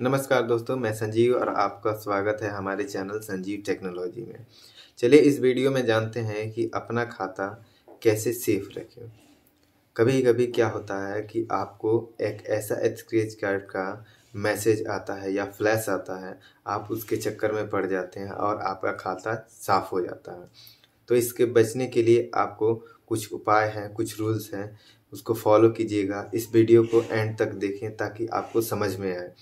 नमस्कार दोस्तों मैं संजीव और आपका स्वागत है हमारे चैनल संजीव टेक्नोलॉजी में चलिए इस वीडियो में जानते हैं कि अपना खाता कैसे सेफ रखें कभी कभी क्या होता है कि आपको एक ऐसा एक्सक्रेज कार्ड का मैसेज आता है या फ्लैश आता है आप उसके चक्कर में पड़ जाते हैं और आपका खाता साफ हो जाता है तो इसके बचने के लिए आपको कुछ उपाय हैं कुछ रूल्स हैं उसको फॉलो कीजिएगा इस वीडियो को एंड तक देखें ताकि आपको समझ में आए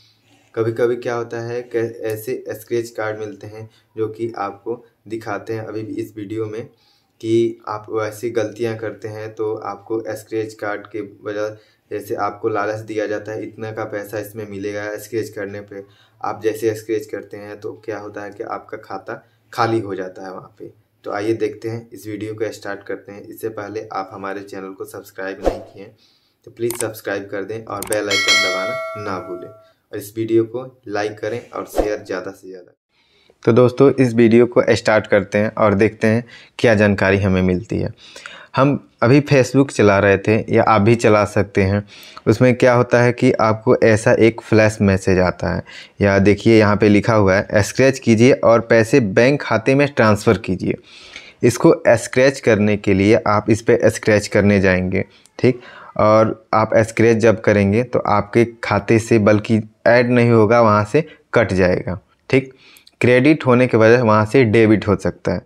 कभी कभी क्या होता है कि ऐसे स्क्रेच कार्ड मिलते हैं जो कि आपको दिखाते हैं अभी इस वीडियो में कि आप ऐसी गलतियां करते हैं तो आपको स्क्रेच कार्ड के वजह जैसे आपको लालच दिया जाता है इतना का पैसा इसमें मिलेगा स्क्रेच करने पे आप जैसे स्क्रेच करते हैं तो क्या होता है कि आपका खाता खाली हो जाता है वहाँ पे तो आइए देखते हैं इस वीडियो को स्टार्ट करते हैं इससे पहले आप हमारे चैनल को सब्सक्राइब नहीं किए तो प्लीज़ सब्सक्राइब कर दें और बेलाइकन दबाना ना भूलें और इस वीडियो को लाइक करें और शेयर ज़्यादा से ज़्यादा तो दोस्तों इस वीडियो को स्टार्ट करते हैं और देखते हैं क्या जानकारी हमें मिलती है हम अभी फेसबुक चला रहे थे या आप भी चला सकते हैं उसमें क्या होता है कि आपको ऐसा एक फ्लैश मैसेज आता है या देखिए यहाँ पे लिखा हुआ है स्क्रैच कीजिए और पैसे बैंक खाते में ट्रांसफ़र कीजिए इसको स्क्रैच करने के लिए आप इस पर स्क्रैच करने जाएंगे ठीक और आप स्क्रैच जब करेंगे तो आपके खाते से बल्कि ऐड नहीं होगा वहाँ से कट जाएगा ठीक क्रेडिट होने के वजह वहाँ से डेबिट हो सकता है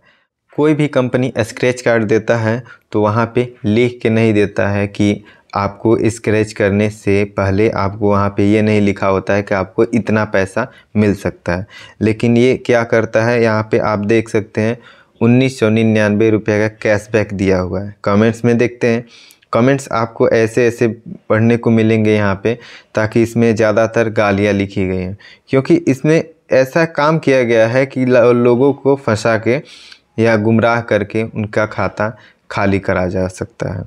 कोई भी कंपनी स्क्रैच कार्ड देता है तो वहाँ पे लिख के नहीं देता है कि आपको स्क्रैच करने से पहले आपको वहाँ पे ये नहीं लिखा होता है कि आपको इतना पैसा मिल सकता है लेकिन ये क्या करता है यहाँ पे आप देख सकते हैं उन्नीस सौ निन्यानवे रुपये का कैशबैक दिया हुआ है कमेंट्स में देखते हैं कमेंट्स आपको ऐसे ऐसे पढ़ने को मिलेंगे यहाँ पे ताकि इसमें ज़्यादातर गालियाँ लिखी गई हैं क्योंकि इसमें ऐसा काम किया गया है कि लोगों को फंसा के या गुमराह करके उनका खाता खाली करा जा सकता है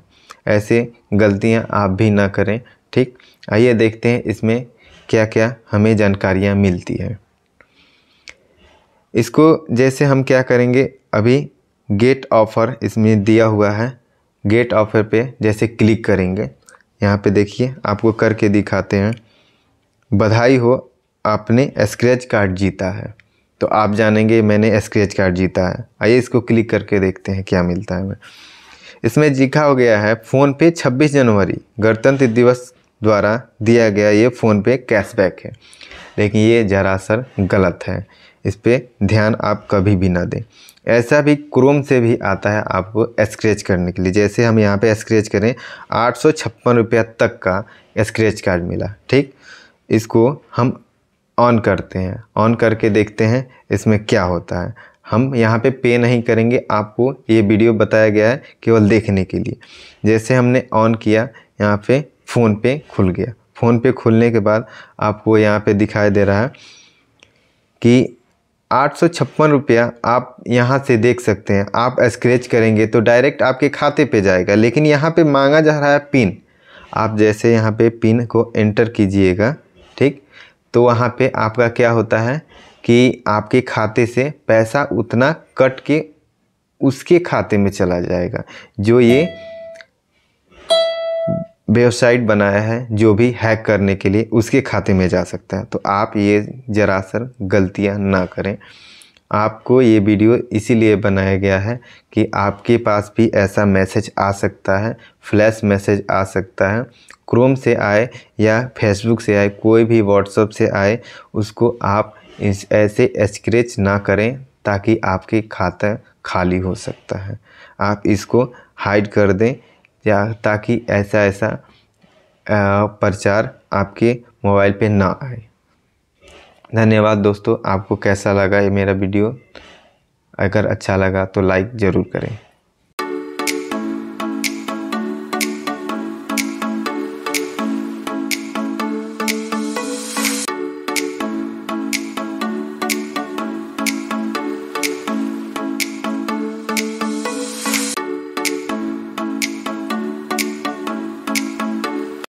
ऐसे गलतियाँ आप भी ना करें ठीक आइए देखते हैं इसमें क्या क्या हमें जानकारियाँ मिलती है इसको जैसे हम क्या करेंगे अभी गेट ऑफर इसमें दिया हुआ है गेट ऑफर पे जैसे क्लिक करेंगे यहाँ पे देखिए आपको करके दिखाते हैं बधाई हो आपने स्क्रैच कार्ड जीता है तो आप जानेंगे मैंने स्क्रैच कार्ड जीता है आइए इसको क्लिक करके देखते हैं क्या मिलता है हमें इसमें लिखा हो गया है फ़ोनपे 26 जनवरी गणतंत्र दिवस द्वारा दिया गया ये फ़ोनपे कैशबैक है लेकिन ये जरा सर गलत है इस पर ध्यान आप कभी भी ना दें ऐसा भी क्रोम से भी आता है आपको स्क्रैच करने के लिए जैसे हम यहाँ पे स्क्रैच करें आठ सौ छप्पन रुपया तक का स्क्रैच कार्ड मिला ठीक इसको हम ऑन करते हैं ऑन करके देखते हैं इसमें क्या होता है हम यहाँ पे पे नहीं करेंगे आपको ये वीडियो बताया गया है केवल देखने के लिए जैसे हमने ऑन किया यहाँ पे फ़ोन पे खुल गया फ़ोन पे खुलने के बाद आपको यहाँ पे दिखाई दे रहा है कि आठ सौ छप्पन रुपया आप यहाँ से देख सकते हैं आप स्क्रैच करेंगे तो डायरेक्ट आपके खाते पे जाएगा लेकिन यहाँ पे मांगा जा रहा है पिन आप जैसे यहाँ पे पिन को एंटर कीजिएगा ठीक तो वहाँ पे आपका क्या होता है कि आपके खाते से पैसा उतना कट के उसके खाते में चला जाएगा जो ये वेबसाइट बनाया है जो भी हैक करने के लिए उसके खाते में जा सकता है तो आप ये जरा सर गलतियाँ ना करें आपको ये वीडियो इसीलिए बनाया गया है कि आपके पास भी ऐसा मैसेज आ सकता है फ्लैश मैसेज आ सकता है क्रोम से आए या फेसबुक से आए कोई भी व्हाट्सअप से आए उसको आप ऐसे स्क्रेच ना करें ताकि आपके खाता खाली हो सकता है आप इसको हाइड कर दें या ताकि ऐसा ऐसा प्रचार आपके मोबाइल पे ना आए धन्यवाद दोस्तों आपको कैसा लगा ये मेरा वीडियो अगर अच्छा लगा तो लाइक ज़रूर करें